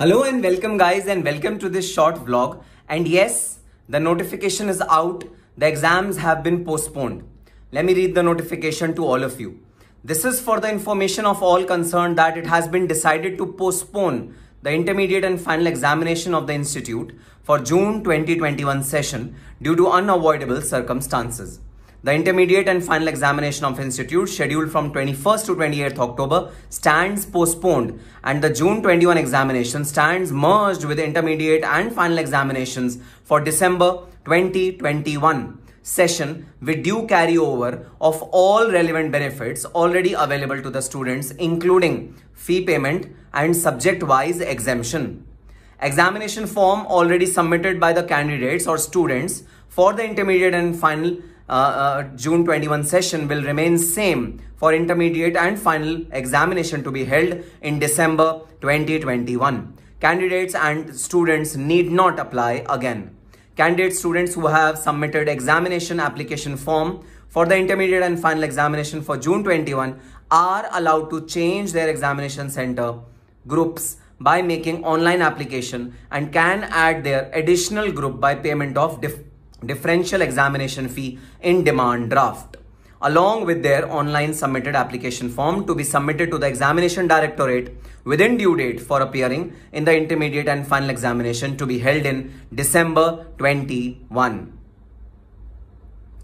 Hello and welcome guys and welcome to this short vlog. And yes, the notification is out. The exams have been postponed. Let me read the notification to all of you. This is for the information of all concerned that it has been decided to postpone the intermediate and final examination of the institute for June 2021 session due to unavoidable circumstances. The intermediate and final examination of institute scheduled from 21st to 28th October stands postponed and the June 21 examination stands merged with intermediate and final examinations for December 2021 session with due carryover of all relevant benefits already available to the students including fee payment and subject wise exemption. Examination form already submitted by the candidates or students for the intermediate and final uh, uh, June 21 session will remain same for intermediate and final examination to be held in December 2021. Candidates and students need not apply again. Candidate students who have submitted examination application form for the intermediate and final examination for June 21 are allowed to change their examination center groups by making online application and can add their additional group by payment of differential examination fee in demand draft along with their online submitted application form to be submitted to the examination directorate within due date for appearing in the intermediate and final examination to be held in December 21.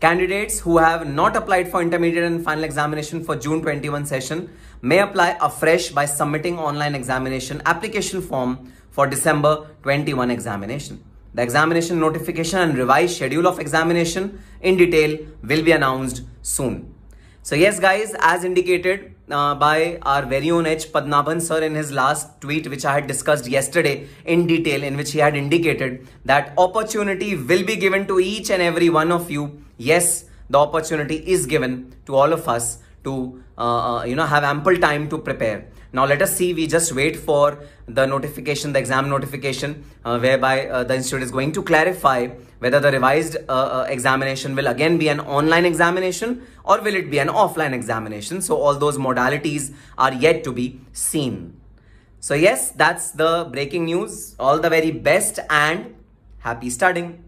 Candidates who have not applied for intermediate and final examination for June 21 session may apply afresh by submitting online examination application form for December 21 examination. The examination notification and revised schedule of examination in detail will be announced soon. So yes guys, as indicated uh, by our very own H. Padmanabhan sir in his last tweet which I had discussed yesterday in detail in which he had indicated that opportunity will be given to each and every one of you. Yes, the opportunity is given to all of us to uh, uh, you know have ample time to prepare now let us see we just wait for the notification the exam notification uh, whereby uh, the institute is going to clarify whether the revised uh, uh, examination will again be an online examination or will it be an offline examination so all those modalities are yet to be seen so yes that's the breaking news all the very best and happy studying